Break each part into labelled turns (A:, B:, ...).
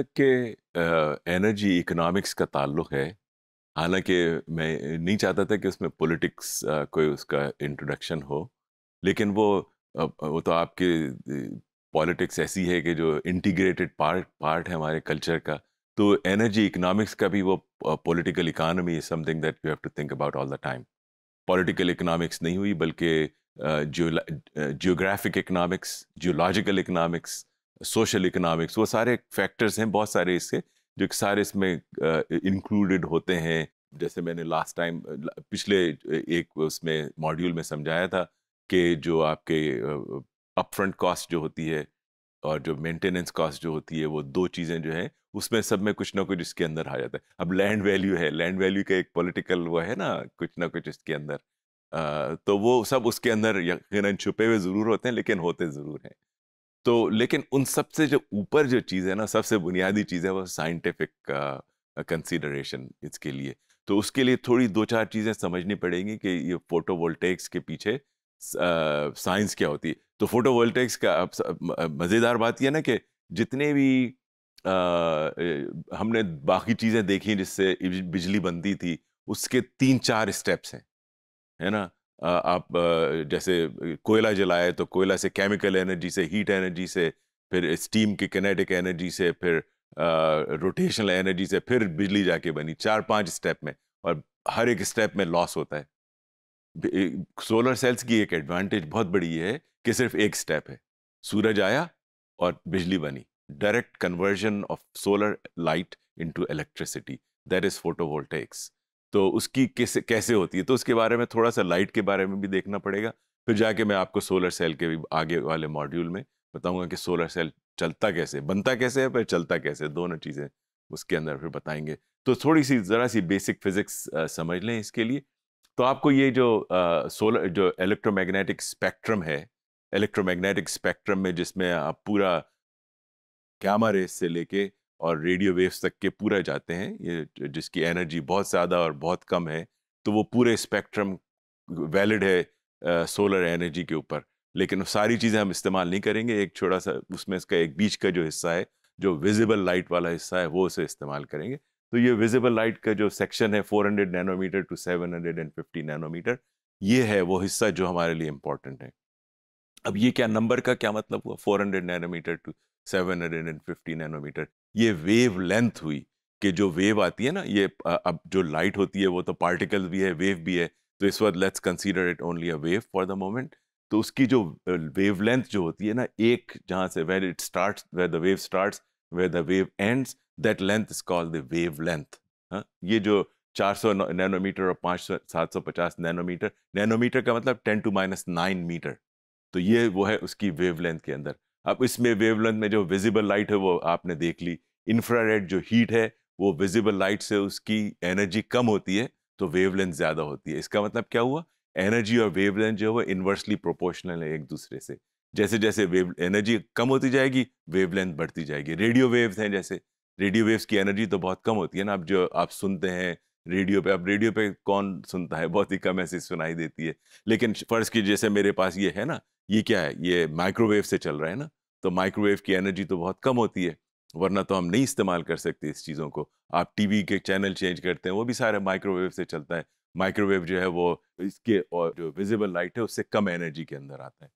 A: तक के energy economics का ताल्लुक है हालांकि मैं नहीं चाहता था कि उसमें पॉलिटिक्स कोई उसका इंट्रोडक्शन हो लेकिन वो वो तो आपके पॉलिटिक्स ऐसी है कि जो इंटीग्रेटेड पार्ट पार्ट है हमारे कल्चर का तो एनर्जी इकोनॉमिक्स का भी वो political economy something that you have to think about all the time political economics नहीं हुई बल्कि geographic economics geological economics social economics वो सारे फैक्टर्स हैं बहुत सारे इसके जो कि सारे इसमें इंक्लूडेड होते हैं जैसे मैंने लास्ट टाइम पिछले एक उसमें मॉड्यूल में समझाया था कि जो आपके अपफ्रंट कॉस्ट जो होती है और जो मेंटेनेंस कॉस्ट जो होती है वो दो चीज़ें जो हैं उसमें सब में कुछ ना कुछ इसके अंदर आ जाता है अब लैंड वैल्यू है लैंड वैल्यू का एक पॉलिटिकल वो है ना कुछ ना कुछ इसके अंदर आ, तो वो सब उसके अंदर यकीन छुपे हुए ज़रूर होते हैं लेकिन होते ज़रूर हैं तो लेकिन उन सबसे जो ऊपर जो चीज़ है ना सबसे बुनियादी चीज़ है वो साइंटिफिक कंसिडरेशन uh, इसके लिए तो उसके लिए थोड़ी दो चार चीज़ें समझनी पड़ेंगी कि ये फोटो के पीछे साइंस uh, क्या होती है तो फोटो का मज़ेदार बात यह ना कि जितने भी आ, uh, हमने बाकी चीज़ें देखी जिससे बिजली बनती थी उसके तीन चार स्टेप्स हैं है ना आप जैसे कोयला जलाए तो कोयला से केमिकल एनर्जी से हीट एनर्जी से फिर स्टीम के कैनेटिक एनर्जी से फिर रोटेशनल एनर्जी से फिर बिजली जाके बनी चार पांच स्टेप में और हर एक स्टेप में लॉस होता है सोलर सेल्स की एक एडवांटेज बहुत बड़ी है कि सिर्फ एक स्टेप है सूरज आया और बिजली बनी direct conversion of solar light into electricity that is photovoltaics तो उसकी कैसे कैसे होती है तो उसके बारे में थोड़ा सा लाइट के बारे में भी देखना पड़ेगा फिर जाके मैं आपको सोलर सेल के भी आगे वाले मॉड्यूल में बताऊंगा कि सोलर सेल चलता कैसे बनता कैसे है पर चलता कैसे दोनों चीज़ें उसके अंदर फिर बताएंगे तो थोड़ी सी ज़रा सी बेसिक फिज़िक्स समझ लें इसके लिए तो आपको ये जो सोलर जो इलेक्ट्रोमैग्नेटिक स्पेक्ट्रम है इलेक्ट्रोमैग्नेटिक स्पेक्ट्रम में जिसमें आप पूरा कैमरे से लेके और रेडियो वेव्स तक के पूरा जाते हैं ये जिसकी एनर्जी बहुत ज़्यादा और बहुत कम है तो वो पूरे स्पेक्ट्रम वैलिड है आ, सोलर एनर्जी के ऊपर लेकिन सारी चीज़ें हम इस्तेमाल नहीं करेंगे एक छोटा सा उसमें इसका एक बीच का जो हिस्सा है जो विजिबल लाइट वाला हिस्सा है वो उसे इस्तेमाल करेंगे तो ये विजिबल लाइट का जो सेक्शन है 400 नैनोमीटर टू 750 नैनोमीटर ये है वो हिस्सा जो हमारे लिए इम्पॉर्टेंट है अब ये क्या नंबर का क्या मतलब हुआ 400 नैनोमीटर टू 750 नैनोमीटर ये वेव लेंथ हुई कि जो वेव आती है ना ये अब जो लाइट होती है वो तो पार्टिकल भी है वेव भी है तो इस वक्त let's consider it only a wave for the moment तो उसकी जो वेव लेंथ जो होती है ना एक जहाँ से where it start where the wave start where the wave ends that length is called the wave length ये जो 400 नैनोमीटर और 500 750 नैनोमीटर नैनोमीटर का मतलब 10 टू माइनस नाइन मीटर तो ये वो है उसकी वेवलेंथ के अंदर अब इसमें वेवलेंथ में जो विजिबल लाइट है वो आपने देख ली इंफ्रारेड जो हीट है वो विजिबल लाइट से उसकी एनर्जी कम होती है तो वेवलेंथ ज़्यादा होती है इसका मतलब क्या हुआ एनर्जी और वेवलेंथ जो है वो इन्वर्सली प्रोपोर्शनल है एक दूसरे से जैसे जैसे वेव एनर्जी कम होती जाएगी वेवलेंथ बढ़ती जाएगी रेडियो वेव्स हैं जैसे रेडियो वेव्स की एनर्जी तो बहुत कम होती है ना आप जो आप सुनते हैं रेडियो पे अब रेडियो पे कौन सुनता है बहुत ही कम ऐसी सुनाई देती है लेकिन फ़र्ज़ की जैसे मेरे पास ये है ना ये क्या है ये माइक्रोवेव से चल रहा है ना तो माइक्रोवेव की एनर्जी तो बहुत कम होती है वरना तो हम नहीं इस्तेमाल कर सकते इस चीज़ों को आप टीवी के चैनल चेंज करते हैं वो भी सारे माइक्रोवेव से चलता है माइक्रोवेव जो है वो इसके और जो विजिबल लाइट है उससे कम एनर्जी के अंदर आता है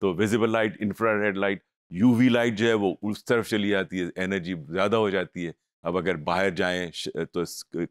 A: तो visible light infrared light UV light जो है वो उस तरफ चली जाती है एनर्जी ज़्यादा हो जाती है अब अगर बाहर जाएं तो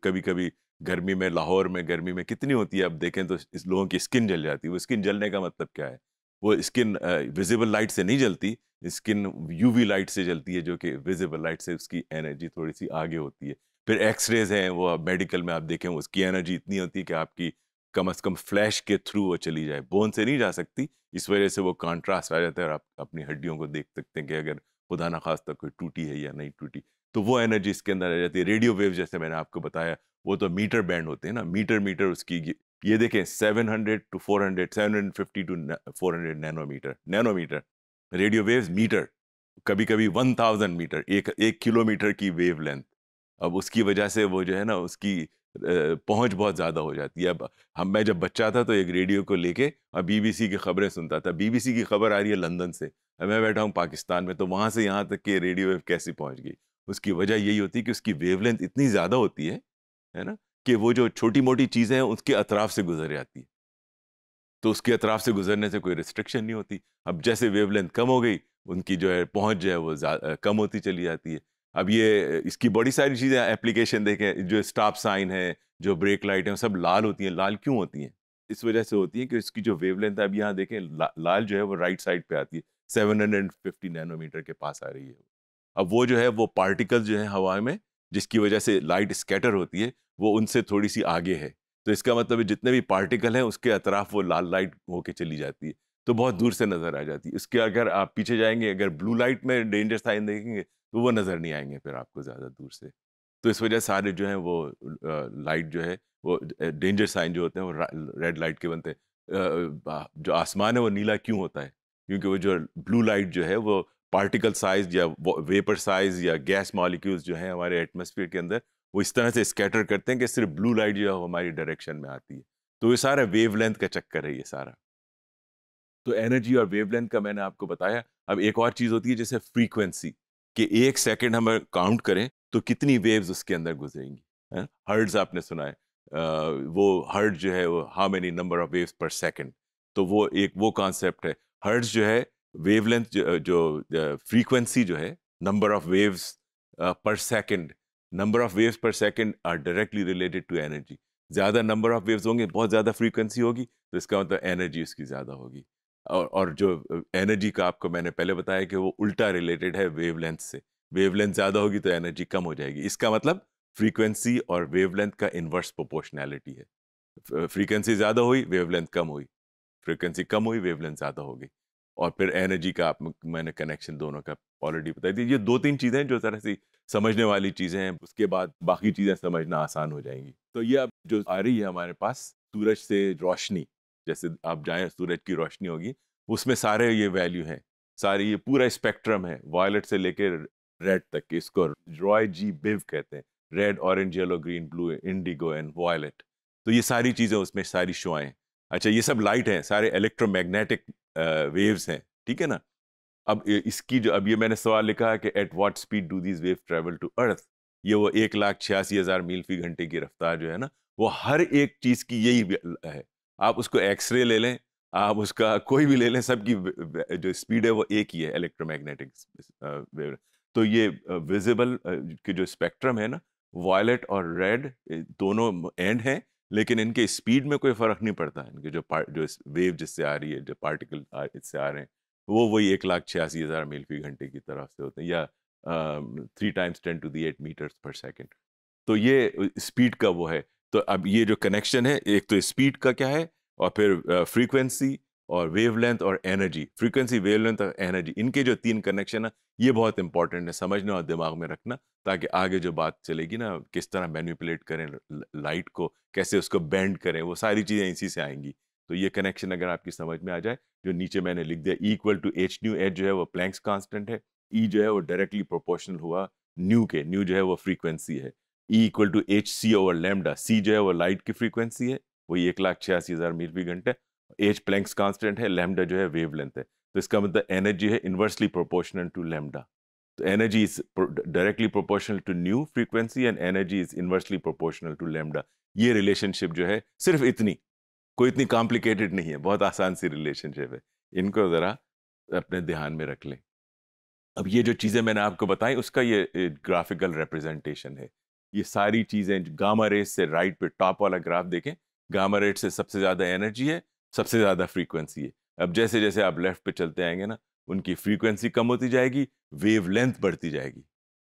A: कभी कभी गर्मी में लाहौर में गर्मी में कितनी होती है अब देखें तो इस लोगों की स्किन जल जाती है वो स्किन जलने का मतलब क्या है वो स्किन विजिबल लाइट से नहीं जलती स्किन यूवी लाइट से जलती है जो कि विजिबल लाइट से उसकी एनर्जी थोड़ी सी आगे होती है फिर एक्सरेज हैं वो मेडिकल में आप देखें उसकी एनर्जी इतनी होती है कि आपकी कम अज़ कम फ्लैश के थ्रू वो चली जाए बोन से नहीं जा सकती इस वजह से वो कॉन्ट्रास्ट आ जाता है और आप अपनी हड्डियों को देख सकते हैं कि अगर खुदा ना खास तक कोई टूटी है या नहीं टूटी तो वो एनर्जी इसके अंदर आ जाती है रेडियो वेव जैसे मैंने आपको बताया वो तो मीटर बैंड होते हैं ना मीटर मीटर उसकी ये देखें 700 to four hundred fifty to hundred nanometre nanometre radio waves metre कभी कभी 1000 मीटर एक एक किलोमीटर की वेव लेंथ अब उसकी वजह से वो जो है ना उसकी पहुंच बहुत ज़्यादा हो जाती है अब हम मैं जब बच्चा था तो एक रेडियो को लेके और बीबीसी की खबरें सुनता था बीबीसी की खबर आ रही है लंदन से मैं बैठा हूँ पाकिस्तान में तो वहाँ से यहाँ तक कि रेडियो वेव कैसी पहुँच गई उसकी वजह यही होती है कि उसकी वेवलेंथ इतनी ज़्यादा होती है है ना कि वो जो छोटी मोटी चीज़ें हैं उसके अतराफ से गुजर जाती है तो उसके अतराफ से गुजरने से कोई रिस्ट्रिक्शन नहीं होती अब जैसे वेवलेंथ कम हो गई उनकी जो है पहुंच जो है वो कम होती चली जाती है अब ये इसकी बड़ी सारी चीज़ें एप्लीकेशन देखें जो स्टॉप साइन है जो ब्रेक लाइट है सब लाल होती हैं लाल क्यों होती हैं इस वजह से होती है कि इसकी जो वेवलेंथ है अब यहाँ देखें ला, लाल जो है वो राइट साइड पे आती है 750 नैनोमीटर के पास आ रही है अब वो जो है वो पार्टिकल जो है हवा में जिसकी वजह से लाइट स्कैटर होती है वो उनसे थोड़ी सी आगे है तो इसका मतलब जितने भी पार्टिकल हैं उसके अतराफ वो लाल लाइट होके चली जाती है तो बहुत दूर से नज़र आ जाती है उसके अगर आप पीछे जाएंगे अगर ब्लू लाइट में डेंजर साइन देखेंगे तो वो नज़र नहीं आएंगे फिर आपको ज़्यादा दूर से तो इस वजह सारे जो हैं वो लाइट जो है वो डेंजर साइन जो होते हैं वो रेड लाइट के बनते हैं जो आसमान है वो नीला क्यों होता है क्योंकि वो जो ब्लू लाइट जो है वो पार्टिकल साइज या वेपर साइज या गैस मॉलिक्यूल्स जो हैं हमारे एटमोसफियर के अंदर वो इस तरह से स्कैटर करते हैं कि सिर्फ ब्लू लाइट जो है हमारी डायरेक्शन में आती है तो ये सारा वेवलेंथ का चक्कर है ये सारा तो एनर्जी और वेवलेंथ का मैंने आपको बताया अब एक और चीज़ होती है जैसे फ्रीक्वेंसी कि एक सेकेंड हम काउंट करें तो कितनी वेव्स उसके अंदर गुजरेंगी हर्ड्स आपने सुना है आ, वो हर्ड जो है वो how many number of waves per second तो वो एक वो कॉन्सेप्ट है हर्ड्स जो है वेवलेंथ जो फ्रीक्वेंसी जो है number of waves per second number of waves per second are directly related to energy ज़्यादा नंबर ऑफ वेव्स होंगे बहुत ज़्यादा फ्रीक्वेंसी होगी तो इसका मतलब एनर्जी उसकी ज़्यादा होगी और और जो एनर्जी uh, का आपको मैंने पहले बताया कि वो उल्टा रिलेटेड है वेवलेंथ से वेवलेंथ ज़्यादा होगी तो एनर्जी कम हो जाएगी इसका मतलब फ्रीक्वेंसी और वेवलेंथ का इन्वर्स प्रोपोर्शनैलिटी है फ्रीक्वेंसी ज़्यादा हुई वेवलेंथ कम हुई फ्रीक्वेंसी कम हुई वेवलेंथ ज़्यादा हो गई और फिर एनर्जी का आप मैंने कनेक्शन दोनों का ऑलरेडी बताई थी ये दो तीन चीज़ें जो तरह से समझने वाली चीज़ें हैं उसके बाद बाकी चीज़ें समझना आसान हो जाएंगी तो ये अब जो आ रही है हमारे पास सूरज से रोशनी जैसे आप जाएँ सूरज की रोशनी होगी उसमें सारे ये वैल्यू हैं सारी ये पूरा स्पेक्ट्रम है वायलट से लेकर रेड तक के इसको रॉय जी बिव कहते हैं red orange yellow green blue indigo and violet तो ये सारी चीज़ें उसमें सारी शुआएँ अच्छा ये सब लाइट हैं सारे इलेक्ट्रोमैग्नेटिक वेव्स हैं ठीक है ना अब इसकी जो अब ये मैंने सवाल लिखा है कि at what speed do this wave travel to earth ये वो एक लाख छियासी हज़ार मील फी घंटे की रफ्तार जो है ना वो हर एक चीज़ की यही है आप उसको एक्सरे ले लें आप उसका कोई भी ले लें सबकी जो स्पीड है वो एक ही है इलेक्ट्रोमैग्नेटिक वेव तो ये विजिबल के जो स्पेक्ट्रम है ना वायलेट और रेड दोनों एंड हैं लेकिन इनके स्पीड में कोई फ़र्क नहीं पड़ता इनके जो पार्ट जो वेव जिससे आ रही है जो पार्टिकल इससे आ रहे हैं वो वही एक लाख छियासी हज़ार मील फी घंटे की तरफ से होते हैं या three times ten to the eight metres per second तो ये स्पीड का वो है तो अब ये जो कनेक्शन है एक तो स्पीड का क्या है और फिर फ्रीक्वेंसी और वेवलेंथ और एनर्जी फ्रीक्वेंसी वेवलेंथ और एनर्जी इनके जो तीन कनेक्शन है ये बहुत इंपॉर्टेंट है समझना और दिमाग में रखना ताकि आगे जो बात चलेगी ना किस तरह मैनिपुलेट करें लाइट को कैसे उसको बेंड करें वो सारी चीज़ें इसी से आएंगी तो ये कनेक्शन अगर आपकी समझ में आ जाए जो नीचे मैंने लिख दिया equal to H nu H जो है वो प्लैंक्स कांस्टेंट है ई e जो है वो डायरेक्टली प्रोपोर्शनल हुआ न्यू के न्यू जो है वो फ्रीक्वेंसी है E equal to H C over lambda C जो है वो लाइट की फ्रीक्वेंसी है वही एक लाख छियासी हज़ार मील फी घंटे एज प्लैंक्स कांस्टेंट है लेमडा जो है वेव लेंथ है तो इसका मतलब एनर्जी है इन्वर्सली प्रोपोर्शनल टू लेमडा तो energy is directly proportional to nu frequency and energy is inversely proportional to lambda ये रिलेशनशिप जो है सिर्फ इतनी कोई इतनी कॉम्प्लिकेटेड नहीं है बहुत आसान सी रिलेशनशिप है इनको ज़रा अपने ध्यान में रख लें अब ये जो चीज़ें मैंने आपको बताई उसका ये ग्राफिकल रिप्रेजेंटेशन है ये सारी चीज़ें गामा रेस से राइट पे टॉप वाला ग्राफ देखें गामा रेट से सबसे ज़्यादा एनर्जी है सबसे ज़्यादा फ्रीक्वेंसी है अब जैसे जैसे आप लेफ्ट पे चलते आएंगे ना उनकी फ्रीक्वेंसी कम होती जाएगी वेव लेंथ बढ़ती जाएगी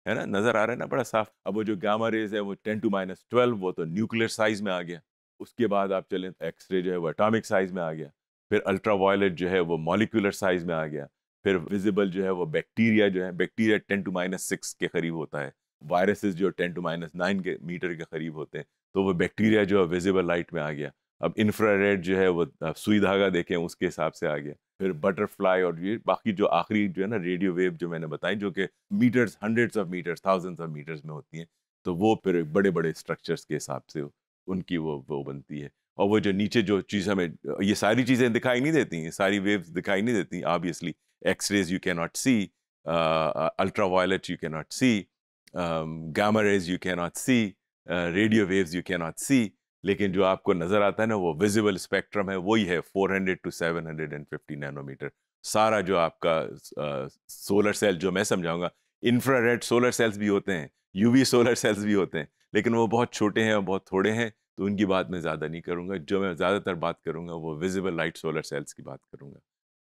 A: है ना नज़र आ रहा है ना बड़ा साफ अब वो जो गामा रेज है वो टेन टू माइनस ट्वेल्व वो तो न्यूक्लियर साइज में आ गया उसके बाद आप चलें तो एक्सरे जो है वो एटॉमिक साइज में आ गया फिर अल्ट्रा वायलेट जो है वो मॉलिकुलर साइज में आ गया फिर विजिबल जो है वो बैक्टीरिया जो है bacteria ten to minus six के करीब होता है वायरसेस जो टेन टू माइनस नाइन के मीटर के करीब होते हैं तो वो बैक्टीरिया जो है विजिबल लाइट में आ गया अब इंफ्रारेड जो है वो सुई धागा देखें उसके हिसाब से आ गया फिर बटरफ्लाई और ये बाकी जो आखिरी जो है ना रेडियो वेव जो मैंने बताई जो कि metres hundreds of metres thousands of metres में होती हैं तो वो फिर बड़े बड़े स्ट्रक्चर्स के हिसाब से उनकी वो वो बनती है और वो जो नीचे जो चीज़ हमें ये सारी चीज़ें दिखाई नहीं देती हैं सारी वेव्स दिखाई नहीं देती obviously X rays you can not see ultraviolet you can not see gamma rays you can not see radio waves you can not see लेकिन जो आपको नज़र आता है ना वो विजिबल स्पेक्ट्रम है वही है 400 टू 750 नैनोमीटर सारा जो आपका सोलर सेल जो मैं समझाऊंगा इंफ्रारेड सोलर सेल्स भी होते हैं यूवी सोलर सेल्स भी होते हैं लेकिन वो बहुत छोटे हैं और बहुत थोड़े हैं तो उनकी बात मैं ज़्यादा नहीं करूँगा जो मैं ज़्यादातर बात करूँगा वो विजिबल लाइट सोलर सेल्स की बात करूँगा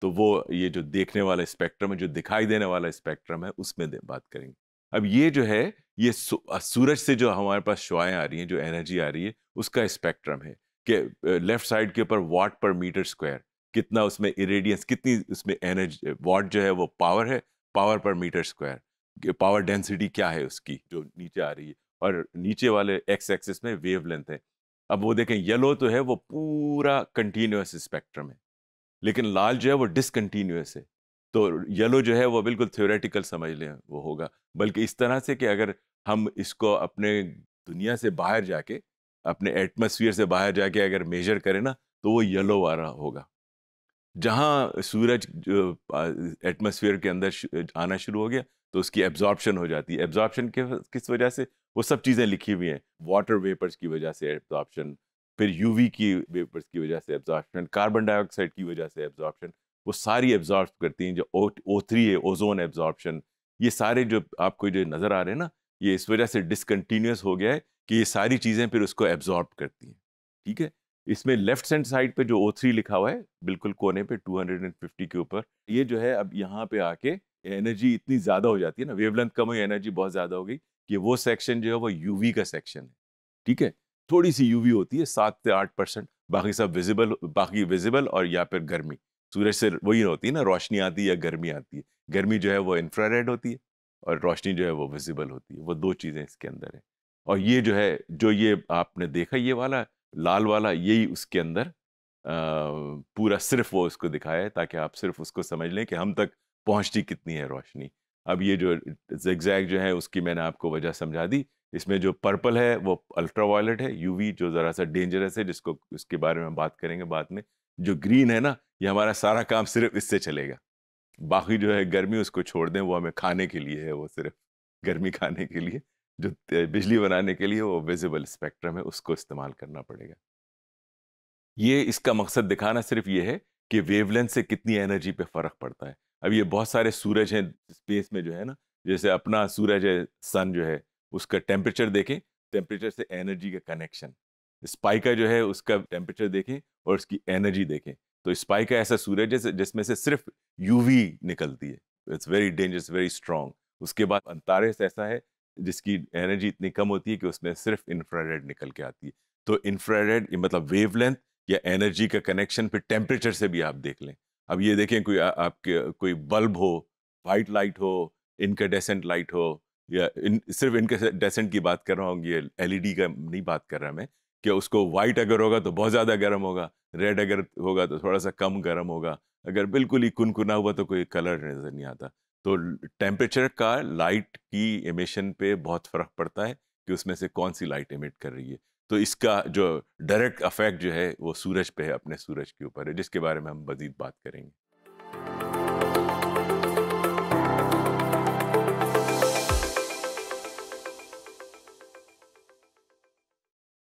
A: तो वो ये जो देखने वाला स्पेक्ट्रम है जो दिखाई देने वाला स्पेक्ट्रम है उसमें बात करेंगे अब ये जो है ये सूरज से जो हमारे पास शुआएं आ रही हैं जो एनर्जी आ रही है उसका स्पेक्ट्रम है कि लेफ्ट साइड के ऊपर वाट पर मीटर स्क्वायर कितना उसमें इरेडियंस कितनी उसमें एनर्जी वाट जो है वो पावर है पावर पर मीटर स्क्वायर पावर डेंसिटी क्या है उसकी जो नीचे आ रही है और नीचे वाले एक्स एक्सिस में वेव लेंथ है अब वो देखें येलो तो है वो पूरा कंटिन्यूस स्पेक्ट्रम है लेकिन लाल जो है वो डिसकंटिन्यूस है तो येलो जो है वो बिल्कुल थ्योरेटिकल समझ लें वो होगा बल्कि इस तरह से कि अगर हम इसको अपने दुनिया से बाहर जाके अपने एटमोसफियर से बाहर जाके अगर मेजर करें ना तो वो येलो वाला होगा जहाँ सूरज एटमोसफियर के अंदर आना शुरू हो गया तो उसकी एब्जॉर्प्शन हो जाती है एब्जॉर्प्शन के किस वजह से वो सब चीज़ें लिखी हुई हैं वाटर वेपर्स की वजह से एब्जॉर्प्शन फिर यूवी की वेपर्स की वजह से एब्जॉर्प्शन कार्बन डाइऑक्साइड की वजह से एब्जॉर्प्शन वो सारी एब्जॉर्ब करती हैं जो ओ थ्री है ओजोन एब्जॉर्प्शन ये सारे जो आपको जो नज़र आ रहे हैं ना ये इस वजह से डिसकंटिन्यूस हो गया है कि ये सारी चीज़ें फिर उसको एब्जॉर्ब करती हैं ठीक है इसमें लेफ्ट हैंड साइड पे जो ओ थ्री लिखा हुआ है बिल्कुल कोने पे 250 के ऊपर ये जो है अब यहाँ पे आके एनर्जी इतनी ज़्यादा हो जाती है ना वेवलेंथ कम हुई एनर्जी बहुत ज़्यादा हो गई कि वो सेक्शन जो है वो यू का सेक्शन है ठीक है थोड़ी सी यू होती है सात से आठ परसेंट बाकी सब विजिबल बाकी विजिबल और या फिर गर्मी सूरज से वही होती है ना रोशनी आती है या गर्मी आती है गर्मी जो है वो इंफ्रारेड होती है और रोशनी जो है वो विजिबल होती है वो दो चीज़ें इसके अंदर है और ये जो है जो ये आपने देखा ये वाला लाल वाला यही उसके अंदर आ, पूरा सिर्फ वो उसको दिखाया है ताकि आप सिर्फ उसको समझ लें कि हम तक पहुंचती कितनी है रोशनी अब ये जो एग्जैक्ट जो है उसकी मैंने आपको वजह समझा दी इसमें जो पर्पल है वो अल्ट्रा वायलेट है यूवी जो ज़रा सा डेंजरस है जिसको उसके बारे में हम बात करेंगे बाद में जो ग्रीन है ना ये हमारा सारा काम सिर्फ इससे चलेगा बाकी जो है गर्मी उसको छोड़ दें वो हमें खाने के लिए है वो सिर्फ गर्मी खाने के लिए जो बिजली बनाने के लिए वो विजिबल स्पेक्ट्रम है उसको इस्तेमाल करना पड़ेगा ये इसका मकसद दिखाना सिर्फ ये है कि वेवलेंथ से कितनी एनर्जी पे फ़र्क पड़ता है अब ये बहुत सारे सूरज हैं स्पेस में जो है ना जैसे अपना सूरज है सन जो है उसका टेम्परेचर देखें टेम्परेचर से एनर्जी का कनेक्शन स्पाइका जो है उसका टेम्परेचर देखें और उसकी एनर्जी देखें तो स्पाइक ऐसा सूरज है जिसमें से सिर्फ यूवी निकलती है it's very dangerous very strong उसके बाद अंतारिस ऐसा है जिसकी एनर्जी इतनी कम होती है कि उसमें सिर्फ इंफ्रारेड निकल के आती है तो इंफ्रारेड मतलब वेवलेंथ या एनर्जी का कनेक्शन फिर टेम्परेचर से भी आप देख लें अब ये देखें कोई आ, आपके कोई बल्ब हो वाइट लाइट हो इनकेडेसेंट लाइट हो या इन सिर्फ इनकेडेसेंट की बात कर रहा हूँ ये एलईडी का नहीं बात कर रहा मैं कि उसको वाइट अगर होगा तो बहुत ज़्यादा गर्म होगा रेड अगर होगा तो थोड़ा सा कम गर्म होगा अगर बिल्कुल ही कुनकुना हुआ तो कोई कलर नज़र नहीं आता तो टेम्परेचर का लाइट की एमिशन पे बहुत फ़र्क पड़ता है कि उसमें से कौन सी लाइट एमिट कर रही है तो इसका जो डायरेक्ट अफेक्ट जो है वो सूरज पे है अपने सूरज के ऊपर है जिसके बारे में हम मज़ीद बात करेंगे